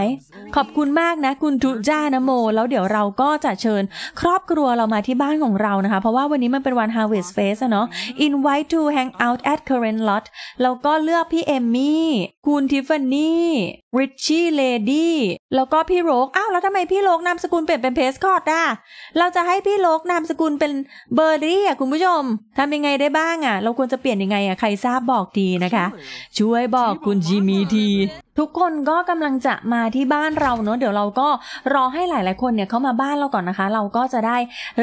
ขอบคุณมากนะ คุณทุจ้านโม แล้วเดี๋ยวเราก็จะเชิญครอบครัวเรามาที่บ้านของเรานะคะ เพราะว่าวันนี้มันเป็นวัน Harvest Fest เนาะ invite to hang out at current lot แล้วก็เลือกพี่เอมมี่คุณทิฟฟานี่ริชชี่เลดี้แล้วก็พี่โรกอ้าวแล้วทำไมพี่โรกนามสกุลเปลี่ยนเป็นเพสคอตด่ะ เราจะให้พี่โรกนามสกุลเป็นเบอร์รี่อ่ะคุณผู้ชมทำยังไงได้บ้างอ่ะ เราควรจะเปลี่ยนยังไงอ่ะ ใครทราบบอกทีนะคะ ช่วยบอกคุณจิมีทีทุกคนก็กำลังจะมาที่บ้านเราเนอะเดี๋ยวเราก็รอให้หลาย ๆคนเนี่ยเขามาบ้านเราก่อนนะคะ เราก็จะได้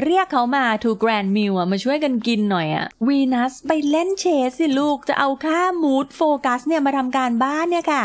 เรียกเขามา to grand meal อะมาช่วยกันกินหน่อยอะวีนัสไปเล่นเชสสิลูกจะเอาค่า m o ูดโฟกัสเนี่ยมาทำการบ้านเนี่ยค่ะ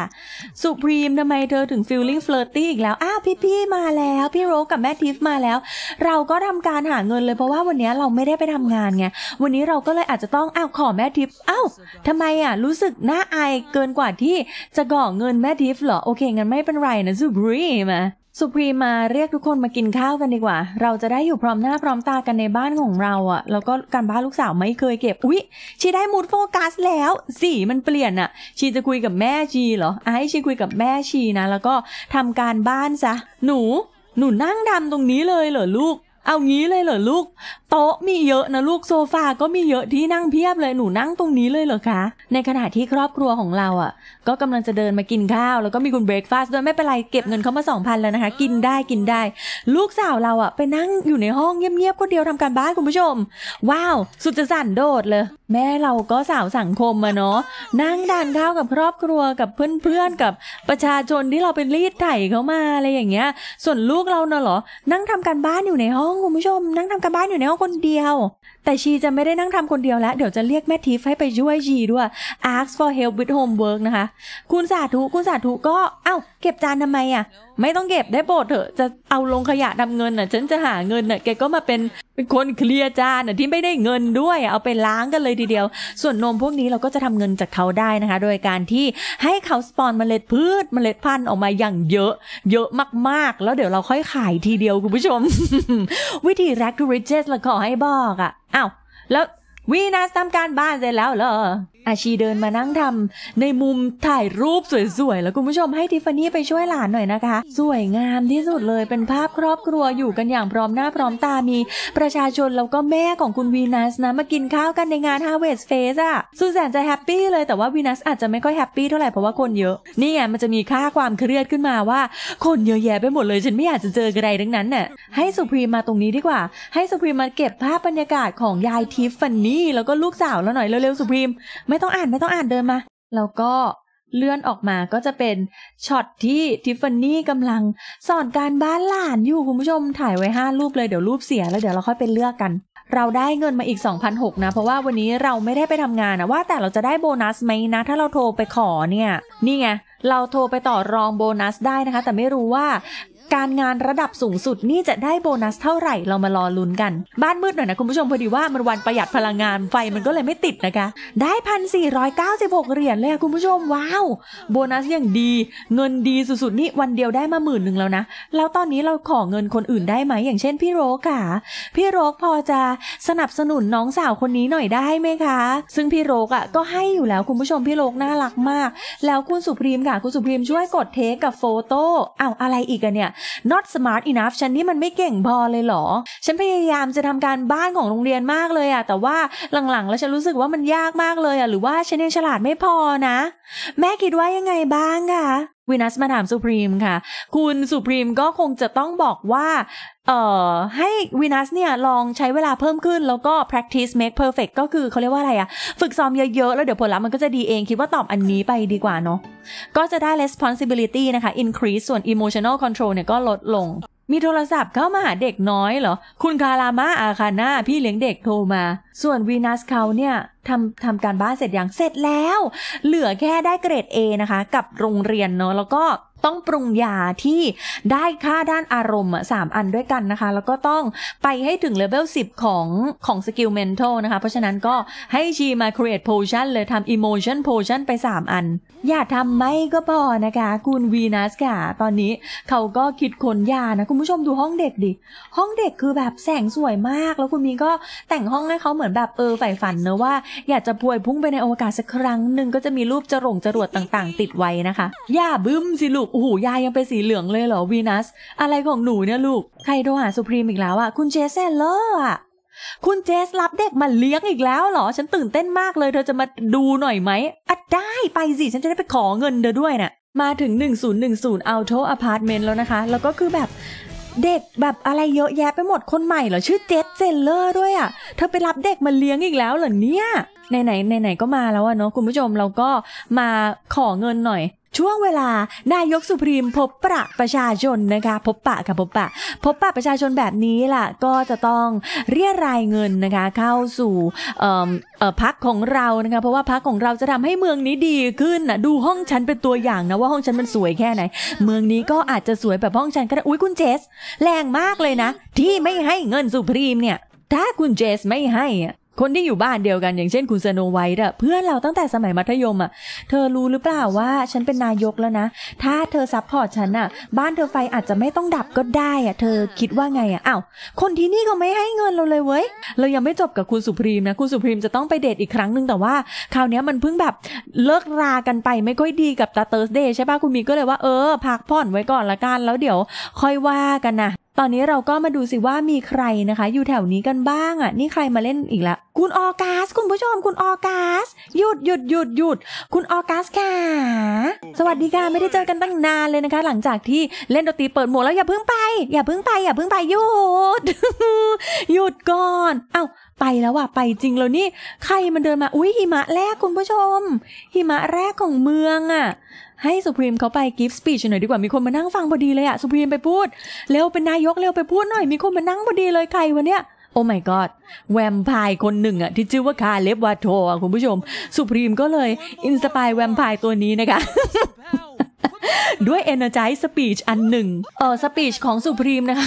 สุพรีมทำไมเธอถึง feeling flirty อีกแล้ว อ้าวพี่ๆมาแล้วพี่โรกับแม่ทิฟมาแล้ว เราก็ทำการหาเงินเลยเพราะว่าวันนี้เราไม่ได้ไปทำงานไงวันนี้เราก็เลยอาจจะต้องอ้าวขอแม่ทิฟอ้าวทำไมอะรู้สึกน่าอายเกินกว่าที่จะก่อเงิน็นแม่ดิฟเหรอโอเคงั้นไม่เป็นไรนะซูพรีมาสุพรีมาเรียกทุกคนมากินข้าวกันดีกว่า เราจะได้อยู่พร้อมหน้าพร้อมตากันในบ้านของเราอะ่ะแล้วก็การบ้านลูกสาวไม่เคยเก็บ อุ๊ย ชีได้มูดโฟกัสแล้ว สีมันเปลี่ยนอะ่ะชีจะคุยกับแม่ชีเหรอไอ้ชีคุยกับแม่ชีนะ แล้วก็ทำการบ้านซะหนูหนูนั่งดำตรงนี้เลยเหรอลูก เอางี้เลยเหรอลูกโต๊ะมีเยอะนะลูกโซฟาก็มีเยอะที่นั่งเพียบเลยหนูนั่งตรงนี้เลยเหรอคะ ในขณะที่ครอบครัวของเราอ่ะก็กำลังจะเดินมากินข้าวแล้วก็มีคุณเบรกฟาสต์ด้วยไม่เป็นไรเก็บเงินเขามาสองพันแล้วนะคะ กินได้กินได้ ลูกสาวเราอ่ะไปนั่งอยู่ในห้องเงียบๆคนเดียวทำการบ้านคุณผู้ชม ว้าว สุดจะสั่นโดดเลย แม่เราก็สาวสังคมอะเนาะนั่งดานข้าวกับครอบครัวกับเพื่อนๆกับประชาชนที่เราเป็นรีดไถ่เขามาอะไรอย่างเงี้ยส่วนลูกเราเนาะหรอ นั่งทำการบ้านอยู่ในห้องคุณผู้ชม นั่งทำการบ้านอยู่ในห้องนเดียวแต่ชีจะไม่ได้นั่งทำคนเดียวแล้วเดี๋ยวจะเรียกแม่ทิฟให้ไปช่วยชีด้วย ask for help with homework นะคะ คุณสาธุ คุณสาธุก็เอา้าเก็บจานทำไมอ่ะไม่ต้องเก็บได้โปรดเถอะจะเอาลงขยะทำเงินะ่ะ ฉันจะหาเงินะ่ะแกก็มาเป็นเป็นคนเคลียร์จานะ่ะที่ไม่ได้เงินด้วย เอาไปล้างกันเลยทีเดียว ส่วนนมพวกนี้เราก็จะทำเงินจากเขาได้นะคะ โดยการที่ให้เขาสปอนเมล็ดพืชเมล็ดพันธุ์ออกมาอย่างเยอะ เยอะมากๆ แล้วเดี๋ยวเราค่อยขายทีเดียวคุณผู้ชม วิธีแรกทูริเจส e เราขอให้บอกอ่ะอ้าวแล้ววีนัสทำการบ้านเสร็จแล้วเหรออาชีเดินมานั่งทำในมุมถ่ายรูปสวย ๆ แล้วคุณผู้ชมให้ทิฟฟานี่ไปช่วยหลานหน่อยนะคะ สวยงามที่สุดเลยเป็นภาพครอบครัวอยู่กันอย่างพร้อมหน้าพร้อมตามีประชาชนแล้วก็แม่ของคุณวีนัสนะมากินข้าวกันในงานฮา r v e s สเฟสอะซูแซนจะแฮปปี้เลยแต่ว่าวีนัสอาจจะไม่ค่อยแฮปปี้เท่าไหร่เพราะว่าคนเยอะ นี่ไงมันจะมีค่าความเครียดขึ้นมาว่า คนเยอะแยะไปหมดเลยฉันไม่อยากจะเจอใครทั้งนั้นน่ะให้สุพรีมมาตรงนี้ดีกว่าให้สุพรีมมาเก็บภาพบรรยากาศของยายทิฟฟานี่แล้วก็ลูกสาวแล้วหน่อยเร็วๆสุพรีมไม่ต้องอ่านไม่ต้องอ่านเดินมา แล้วก็เลื่อนออกมาก็จะเป็นช็อตที่ทิฟฟานี่กำลังสอนการบ้านหลานอยู่คุณผู้ชมถ่ายไว้ห้ารูปเลยเดี๋ยวรูปเสียแล้วเดี๋ยวเราค่อยไปเลือกกัน เราได้เงินมาอีก2,006นะเพราะว่าวันนี้เราไม่ได้ไปทำงานนะว่าแต่เราจะได้โบนัสไหมนะ ถ้าเราโทรไปขอเนี่ย นี่ไง เราโทรไปต่อรองโบนัสได้นะคะ แต่ไม่รู้ว่าการงานระดับสูงสุดนี่จะได้โบนัสเท่าไหร่เรามารอลุ้นกันบ้านมืดหน่อยนะคุณผู้ชมพอดีว่ามันวันประหยัดพลังงานไฟมันก็เลยไม่ติดนะคะได้พันสี่ร้อยเก้าสิบหกเหรียญเลยคุณผู้ชม ว้าวโบนัสอย่างดีเงินดีสุดๆ นี่วันเดียวได้มาหมื่นหนึ่งแล้วนะ แล้วตอนนี้เราขอเงินคนอื่นได้ไหม อย่างเช่นพี่โรก ค่ะพี่โรกพอจะสนับสนุนน้องสาวคนนี้หน่อยได้ไหมคะ ซึ่งพี่โรกอะ่ะก็ให้อยู่แล้วคุณผู้ชมพี่โรกน่ารักมาก แล้วคุณสุพรีมค่ะคุณสุพรีมช่วยกดเทคกับโฟโต้เอาอะไรอีกอะเนี่ย not smart enough ฉันนี่มันไม่เก่งพอเลยเหรอ ฉันพยายามจะทำการบ้านของโรงเรียนมากเลยอะแต่ว่าหลังๆแล้วฉันรู้สึกว่ามันยากมากเลยอะหรือว่าฉันยังฉลาดไม่พอนะแม่คิดว่ายังไงบ้างคะวินัสมาถามสุพรีมค่ะ คุณสุพรีมก็คงจะต้องบอกว่าเอ่อให้วินัสเนี่ยลองใช้เวลาเพิ่มขึ้นแล้วก็ practice make perfect ก็คือเขาเรียกว่าอะไรอะฝึกซ้อมเยอะๆแล้วเดี๋ยวผลลัพธ์มันก็จะดีเองคิดว่าตอบอันนี้ไปดีกว่าเนาะก็จะได้ responsibility นะคะ increase ส่วน emotional control เนี่ยก็ลดลงมีโทรศัพท์เข้ามาหาเด็กน้อยเหรอ คุณคารามาอาคาน่าพี่เลี้ยงเด็กโทรมา ส่วนวีนัสเขาเนี่ยทำทำการบ้านเสร็จอย่างเสร็จแล้ว เหลือแค่ได้เกรด A นะคะ กับโรงเรียนเนาะแล้วก็ต้องปรุงยาที่ได้ค่าด้านอารมณ์สามอันด้วยกันนะคะ แล้วก็ต้องไปให้ถึงเลเวล10 ของของสกิลเมนทอลนะคะ เพราะฉะนั้นก็ให้ชีมา create potion เลยทำ emotion potion ไป 3 อัน อย่าทำไม่ก็พอนะคะ คุณวีนัสค่ะตอนนี้เขาก็คิดคนยานะ คุณผู้ชมดูห้องเด็กดิ ห้องเด็กคือแบบแสงสวยมาก แล้วคุณมีก็แต่งห้องให้เขาเหมือนแบบเออใฝ่ฝันเนอะว่าอยากจะพวยพุ่งไปในอวกาศสักครั้งหนึ่งก็จะมีรูปจรงจรวดต่างๆ ติดไว้นะคะ อย่าบึ้มสิลูกโอ้โห ยายยังเป็นสีเหลืองเลยเหรอวีนัส อะไรของหนูเนี่ยลูก ใครโทรหาสุพรีมอีกแล้วอ่ะคุณเจสันเลอร์อ่ะ คุณเจสรับเด็กมาเลี้ยงอีกแล้วเหรอ ฉันตื่นเต้นมากเลย เธอจะมาดูหน่อยไหมอ่ะได้ ไปสิ ฉันจะได้ไปขอเงินเธอด้วยนะ่ะ มาถึง 1010 Alto Apartment แล้วนะคะ แล้วก็คือแบบเด็กแบบอะไรเยอะแยะไปหมดคนใหม่เหรอ ชื่อเจสเซนเลอร์ด้วยอะ่ะเธอไปรับเด็กมาเลี้ยงอีกแล้วเหรอเนี่ยนไหนไหนไหนก็มาแล้วอะเนาะคุณผู้ชม เราก็มาขอเงินหน่อยช่วงเวลานายกสุพรีมพบปะประชาชนนะคะพบปะกับพบปะ พบปะประชาชนแบบนี้ล่ะก็จะต้องเรียรายเงินนะคะเข้าสู่พักของเรานะคะเพราะว่าพักของเราจะทำให้เมืองนี้ดีขึ้นนะดูห้องฉันเป็นตัวอย่างนะว่าห้องฉันมันสวยแค่ไหนเมืองนี้ก็อาจจะสวยแบบห้องฉันก็ได้อุ้ยคุณเจส แรงมากเลยนะ ที่ไม่ให้เงินสุพรีมเนี่ย ถ้าคุณเจสไม่ให้คนที่อยู่บ้านเดียวกันอย่างเช่นคุณเซโนไวท์อะเพื่อนเราตั้งแต่สมัยมัธยมอะเธอรู้หรือเปล่าว่าฉันเป็นนายกแล้วนะ ถ้าเธอซับพอร์ตฉันอะบ้านเธอไฟอาจจะไม่ต้องดับก็ได้อะเธอคิดว่าไงอะอ้าว คนที่นี่ก็ไม่ให้เงินเราเลยเว้ย เรายังไม่จบกับคุณสุพรีมนะ คุณสุพรีมจะต้องไปเดทอีกครั้งหนึ่งแต่ว่าคราวนี้มันเพิ่งแบบเลิกรากันไปไม่ค่อยดีกับตาเตอร์สเดย์ใช่ป่ะคุณมีก็เลยว่าเออพักผ่อนไว้ก่อนละกันแล้วเดี๋ยวค่อยว่ากันนะตอนนี้เราก็มาดูสิว่ามีใครนะคะอยู่แถวนี้กันบ้างอ่ะ นี่ใครมาเล่นอีกละคุณออกัสคุณผู้ชม คุณออกัสหยุดหยุดหยุดหยุดคุณออกัสค่ะ สวัสดีค่ะไม่ได้เจอกันตั้งนานเลยนะคะ หลังจากที่เล่นดนตรีเปิดหมวกแล้วอย่าเพิ่งไป อย่าเพิ่งไป อย่าเพิ่งไปหยุด หยุดก่อนเอ้าไปแล้วว่ะไปจริงแล้วนี่ ใครมันเดินมาอุ้ยหิมะแรกคุณผู้ชมหิมะแรกของเมืองอ่ะให้สุพรีมเขาไปกิฟต์สปีชหน่อยดีกว่า มีคนมานั่งฟังพอดีเลยอะสุพรีมไปพูด เร็วเป็นนายก เร็วไปพูดหน่อยมีคนมานั่งพอดีเลยใครวันเนี้ยโอ้ไม่กอดแวมไพร์คนหนึ่งอะที่ชื่อว่าคาเลบวาโทอะคุณผู้ชมสุพรีมก็เลยอินสปายแวมไพร์ตัวนี้นะคะ ด้วย Energize Speech อันหนึ่งเออสปีชของสุพรีมนะคะ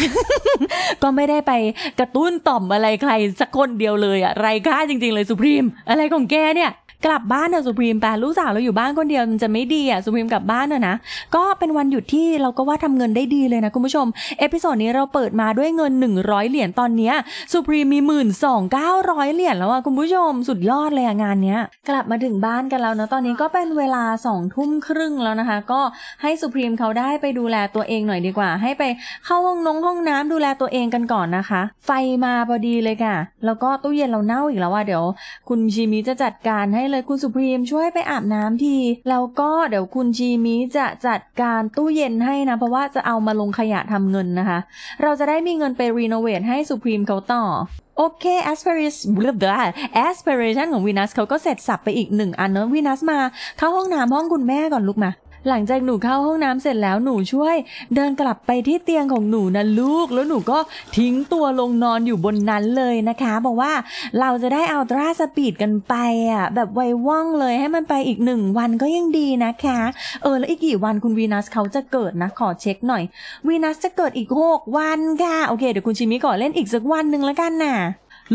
ก็ไม่ได้ไปกระตุ้นต่อมอะไรใครสักคนเดียวเลยอะไรค่าจริงๆ เลยสุพรีมอะไรของแกเนี่ยกลับบ้านเถอะสุพรีมแปลูกสาวเราอยู่บ้านคนเดียวมันจะไม่ดีอ่ะสุพรีมกลับบ้านเถอะนะ ก็เป็นวันหยุดที่เราก็ว่าทำเงินได้ดีเลยนะคุณผู้ชมเอพิโซดนี้เราเปิดมาด้วยเงิน 100 เหรียญตอนเนี้ยสุพรีมมีหมื่นสองเก้าร้อยเหรียญแล้วอ่ะคุณผู้ชมสุดยอดเลยอ่ะงานเนี้ย กลับมาถึงบ้านกันแล้วนะตอนนี้ก็เป็นเวลาสองทุ่มครึ่งแล้วนะคะ ก็ให้สุพรีมเขาได้ไปดูแลตัวเองหน่อยดีกว่า ให้ไปเข้าห้องนงห้องน้ำดูแลตัวเองกันก่อนนะคะ ไฟมาพอดีเลยค่ะแล้วก็ตู้เย็นเราเน่าอีกแล้วอ่ะเดี๋ยว คุณชีมีจะจัดการใเลยคุณสุพรีมช่วยไปอาบน้ำที แล้วก็เดี๋ยวคุณจีมิจะจัดการตู้เย็นให้นะ เพราะว่าจะเอามาลงขยะทำเงินนะคะ เราจะได้มีเงินไปรีโนเวทให้สุพรีมเขาต่อ โอเคแอสเป r a t i o n เรืแอสเด a s p i r a ของวีนัสเขาก็เสร็จสับไปอีกหนึ่งอันเนอะวีนัสมา เข้าห้องน้ำห้องคุณแม่ก่อนลูกมาหลังจากหนูเข้าห้องน้ำเสร็จแล้วหนูช่วย เดินกลับไปที่เตียงของหนูนะลูก แล้วหนูก็ทิ้งตัวลงนอนอยู่บนนั้นเลยนะคะ บอกว่าเราจะได้อัลตราสปีดกันไปอ่ะแบบไวว่องเลยให้มันไปอีกหนึ่งวันก็ยังดีนะคะ เออแล้วอีกกี่วันคุณวีนัสเขาจะเกิดนะขอเช็คหน่อยวีนัสจะเกิดอีกหกวันค่ะโอเคเดี๋ยวคุณชิมิขอเล่นอีกสักวันหนึ่งแล้วกันนะ่ะ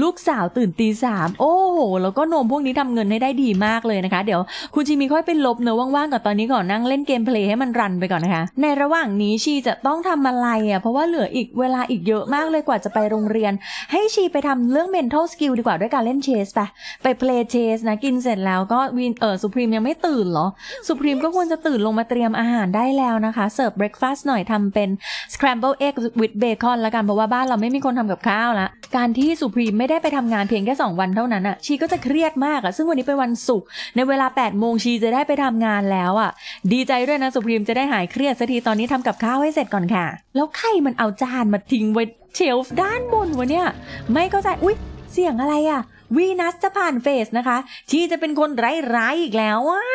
ลูกสาวตื่นตีสามโอ้โห แล้วก็นมพวกนี้ทำเงินให้ได้ดีมากเลยนะคะ เดี๋ยวคุณชิมีค่อยเป็นลบเนื้อว่างๆก่อนตอนนี้ก่อนนั่งเล่นเกมเพลย์ให้มันรันไปก่อนนะคะ ในระหว่างนี้ชีจะต้องทำอะไรอ่ะเพราะว่าเหลืออีกเวลาอีกเยอะมากเลยกว่าจะไปโรงเรียนให้ชีไปทำเรื่อง mental skill ดีกว่าด้วยการเล่นเชสไป ไปเพลย์เชสนะ กินเสร็จแล้วก็วินเออสุพรีมยังไม่ตื่นเหรอสุพรีมก็ควรจะตื่นลงมาเตรียมอาหารได้แล้วนะคะเสิร์ฟเบรคฟาสต์หน่อยทำเป็น scramble egg with bacon ละกันเพราะว่าบ้านเราไม่มีคนทำกับข้าวละการที่สุพรีมไม่ได้ไปทำงานเพียงแค่ 2 วันเท่านั้นอ่ะ ชีก็จะเครียดมากอ่ะ ซึ่งวันนี้เป็นวันศุกร์ ในเวลา8ปดโมงชีจะได้ไปทำงานแล้วอ่ะ ดีใจด้วยนะสุพรีมจะได้หายเครียดสักที ตอนนี้ทำกับข้าวให้เสร็จก่อนค่ะ แล้วไข่มันเอาจานมาทิ้งไว้เชลฟ์ด้านบนวะเนี่ย ไม่เข้าใจ อุ๊ย เสียงอะไรอ่ะ วีนัสจะผ่านเฟสนะคะ ชีจะเป็นคนร้ายๆอีกแล้วอ่ะ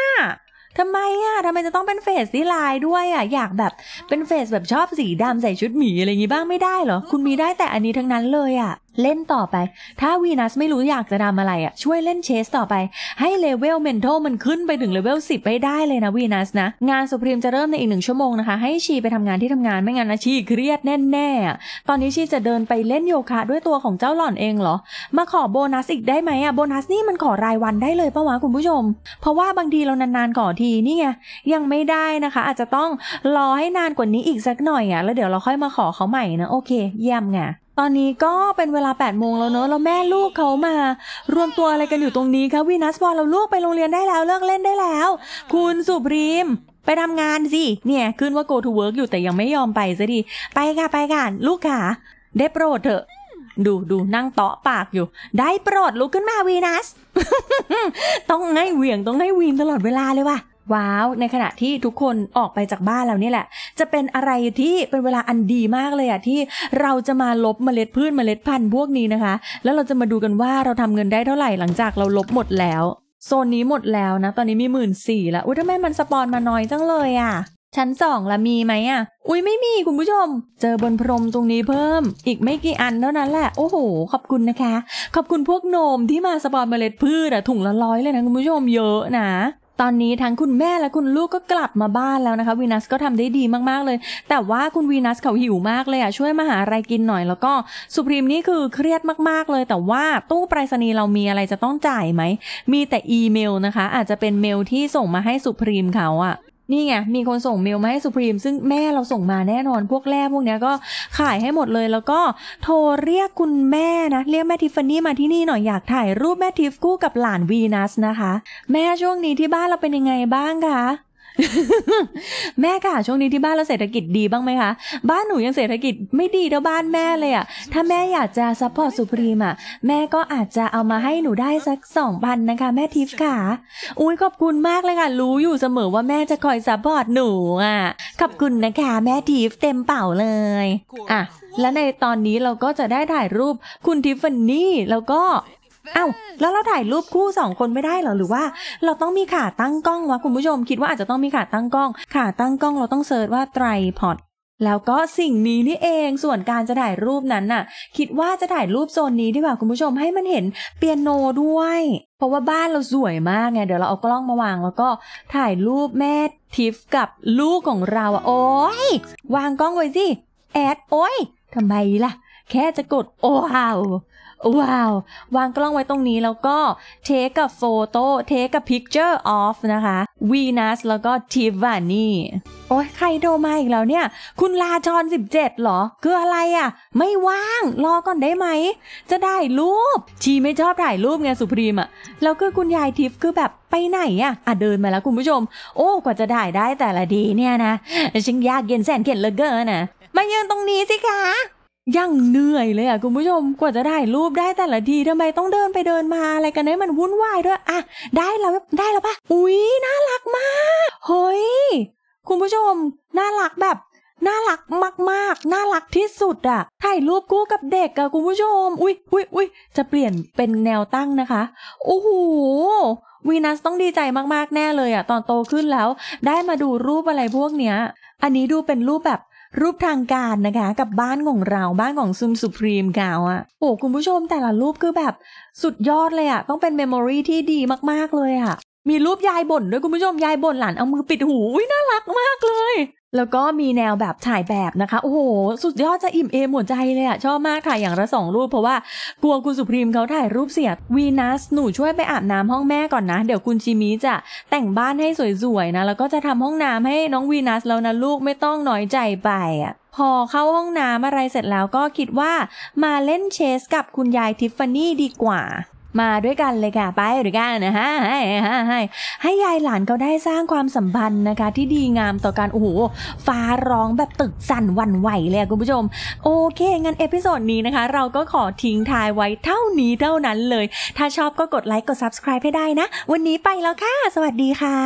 ทำไมอ่ะ ทำไมจะต้องเป็นเฟสที่ลายด้วยอ่ะ อยากแบบเป็นเฟสแบบชอบสีดำใส่ชุดหมีอะไรอย่างงี้บ้างไม่ได้เหรอ คุณมีได้แต่อันนี้ทั้งนั้นเลยอ่ะเล่นต่อไป ถ้าวีนัสไม่รู้อยากจะทำอะไรอะ่ะ ช่วยเล่นเชสต่อไป ให้เลเวลเมนทัลมันขึ้นไปถึงเลเวลสิบไปได้เลยนะวีนัสนะ งานสุพรีมจะเริ่มในอีกหนึ่งชั่วโมงนะคะ ให้ชีไปทำงานที่ทำงานไม่งั้นนะชีเครียดแน่ ๆ ตอนนี้ชีจะเดินไปเล่นโยคะด้วยตัวของเจ้าหล่อนเองเหรอ มาขอโบนัสอีกได้ไหมอะ่ะ โบนัสนี่มันขอรายวันได้เลยปะวะคุณผู้ชม เพราะว่าบางทีเรานานๆขอทีนี่ไง ยังไม่ได้นะคะ อาจจะต้องรอให้นานกว่านี้อีกสักหน่อยอะ่ะ แล้วเดี๋ยวเราค่อยมาขอเขาใหม่นะโอเคเยี่ยมไงตอนนี้ก็เป็นเวลา8ปดโมงแล้วเนอะแล้วแม่ลูกเขามา รวมตัวอะไรกันอยู่ตรงนี้คะวีนัสบอลเราลูกไปโรงเรียนได้แล้ว เลิกเล่นได้แล้ว คุณสุบรีมไปทำงานสิ เนี่ยขึ้นว่า go to work อยู่แต่ยังไม่ยอมไปซะดี ไปค่ะ ไปค่ะลูกค่ะ ได้โปรดเถอะ ดูดูนั่งเตาะปากอยู่ ได้โปรดลุกขึ้นมาวีนัส ต้องให้เหวี่ยง ต้องให้วีนตลอดเวลาเลยว่ะว้าว ในขณะที่ทุกคนออกไปจากบ้านเราเนี่แหละ จะเป็นอะไรที่เป็นเวลาอันดีมากเลยอะที่เราจะมาลบเมล็ดพืชเมล็ดพันธุ์พวกนี้นะคะ แล้วเราจะมาดูกันว่าเราทำเงินได้เท่าไหร่หลังจากเราลบหมดแล้ว โซนนี้หมดแล้วนะ ตอนนี้มีหมื่นสี่ละอุ้ยทำไมมันสปอนมาน้อยจังเลยอะชั้นสองละมีไหมอ่ะ อุ้ยไม่มีคุณผู้ชม เจอบนพรมตรงนี้เพิ่ม อีกไม่กี่อันเท่านั้นแหละ โอ้โห ขอบคุณนะคะ ขอบคุณพวกโนมที่มาสปอนเมล็ดพืชอะถุงละร้อยเลยนะคุณผู้ชมเยอะนะตอนนี้ทั้งคุณแม่และคุณลูกก็กลับมาบ้านแล้วนะคะวีนัสก็ทำได้ดีมาก ๆเลย แต่ว่าคุณวีนัสเขาหิวมากเลยอ่ะช่วยมาหาอะไรกินหน่อยแล้วก็สุพรีมนี่คือเครียดมากๆเลย แต่ว่าตู้ไปรษณีย์เรามีอะไรจะต้องจ่ายไหมมีแต่อีเมลนะคะ อาจจะเป็นเมลที่ส่งมาให้สุพรีมเขาอ่ะนี่ไง มีคนส่งเมลมาให้สุพรีม ซึ่งแม่เราส่งมาแน่นอน พวกแร่พวกเนี้ยก็ขายให้หมดเลย แล้วก็โทรเรียกคุณแม่นะ เรียกแม่ทิฟฟานี่มาที่นี่หน่อยอยากถ่ายรูปแม่ทิฟคู่กับหลานวีนัสนะคะ แม่ช่วงนี้ที่บ้านเราเป็นยังไงบ้างคะแม่ค่ะช่วงนี้ที่บ้านเราเศรษฐกิจดีบ้างไหมคะ บ้านหนูยังเศรษฐกิจไม่ดีเท่าบ้านแม่เลยอะ่ะถ้าแม่อยากจะซัพพอร์ตสุพรีมอ่ะ แม่ก็อาจจะเอามาให้หนูได้สักสองพันนะคะ แม่ทิพย์ค่ะอุ้ยขอบคุณมากเลยค่ะ รู้อยู่เสมอว่าแม่จะคอยซัพพอร์ตหนูอ่ะขอบคุณนะคะ แม่ทิพย์เต็มเป่าเลยอ่ะและในตอนนี้เราก็จะได้ถ่ายรูปคุณทิฟฟานี่แล้วก็อ้าวแล้วเราถ่ายรูปคู่สองคนไม่ได้หรอหรือว่า เราต้องมีขาตั้งกล้องวะคุณผู้ชมคิดว่าอาจจะต้องมีขาตั้งกล้อง ขาตั้งกล้องเราต้องเซิร์ชว่าไตรพอดแล้วก็สิ่งนี้นี่เองส่วนการจะถ่ายรูปนั้นน่ะ คิดว่าจะถ่ายรูปโซนนี้ดีกว่าคุณผู้ชมให้มันเห็นเปียโนด้วย เพราะว่าบ้านเราสวยมากไงเดี๋ยวเราเอากล้องมาวาง แล้วก็ถ่ายรูปแม่ทิฟกับลูกของเราอ่ะโอ้ยวางกล้องไว้สิแอดโอ้ยทำไมล่ะ แค่จะกดโอ้าวว้าววางกล้องไว้ตรงนี้แล้วก็ take กับ photo take กับ picture of นะคะ Venus แล้วก็ Tiffany โอ้ยใครโทรมาอีกแล้วเนี่ย คุณลาจอน 17 หรอ คืออะไรอะ่ะ ไม่ว่างรอก่อนได้ไหม จะได้รูป ชีไม่ชอบถ่ายรูปไงสุพรีมอะ่ะ แล้วก็คุณยายทิฟคือแบบไปไหนอะ่ะ อ่ะเดินมาแล้วคุณผู้ชม โอ้กว่าจะถ่ายได้แต่ละดีเนี่ยนะฉันยากเย็นแสนเข็นเลือเกรนนะมายืนตรงนี้สิคะยังเหนื่อยเลยอ่ะคุณผู้ชมกว่าจะได้รูปได้แต่ละทีทำไมต้องเดินไปเดินมาอะไรกันเนี่ยมันวุ่นวายด้วยอ่ะได้แล้วได้แล้วปะอุ๊ยน่ารักมากเฮ้ยคุณผู้ชมน่ารักแบบน่ารักมากๆน่ารักที่สุดอ่ะถ่ายรูปคู่กับเด็กอะคุณผู้ชม อุ้ยอุ้ยอุ้ยจะเปลี่ยนเป็นแนวตั้งนะคะ โอ้โหวีนัสต้องดีใจมากๆแน่เลยอ่ะตอนโตขึ้นแล้ว ได้มาดูรูปอะไรพวกเนี้ยอันนี้ดูเป็นรูปแบบรูปทางการนะคะกับบ้านของเรา บ้านของซุมสุพรีมกาวอะโอ้คุณผู้ชมแต่ละรูปคือแบบสุดยอดเลยอะต้องเป็นเมมโมรีที่ดีมากๆเลยอะมีรูปยายบ่นด้วยคุณผู้ชม ยายบ่นหลานเอามือปิดหูอุ้ยน่ารักมากเลยแล้วก็มีแนวแบบถ่ายแบบนะคะ โอ้โหสุดยอดจะอิ่มเอมหัวใจเลยอะชอบมากถ่ายอย่างละสองรูป เพราะว่ากลัวคุณสุพรีมเขาถ่ายรูปเสียวีนัสหนูช่วยไปอาบน้ำห้องแม่ก่อนนะเดี๋ยวคุณชิมิจะแต่งบ้านให้สวยๆนะแล้วก็จะทำห้องน้ำให้น้องวีนัสแล้วนะลูกไม่ต้องน้อยใจไปอะพอเข้าห้องน้ำอะไรเสร็จแล้วก็คิดว่า มาเล่นเชสกับคุณยายทิฟฟานี่ดีกว่ามาด้วยกันเลยค่ะ ไปด้วยกันนะฮะให้ให้ให้ให้ยายหลานเขาได้สร้างความสัมพันธ์นะคะ ที่ดีงามต่อการโอ้โห ฟ้าร้องแบบตึกสั่นวันไหวเลยคุณผู้ชม โอเค งั้น เอพิโซดนี้นะคะ เราก็ขอทิ้งทายไว้เท่านี้เท่านั้นเลย ถ้าชอบก็กดไลค์ กด subscribe ให้ได้นะ วันนี้ไปแล้วค่ะ สวัสดีค่ะ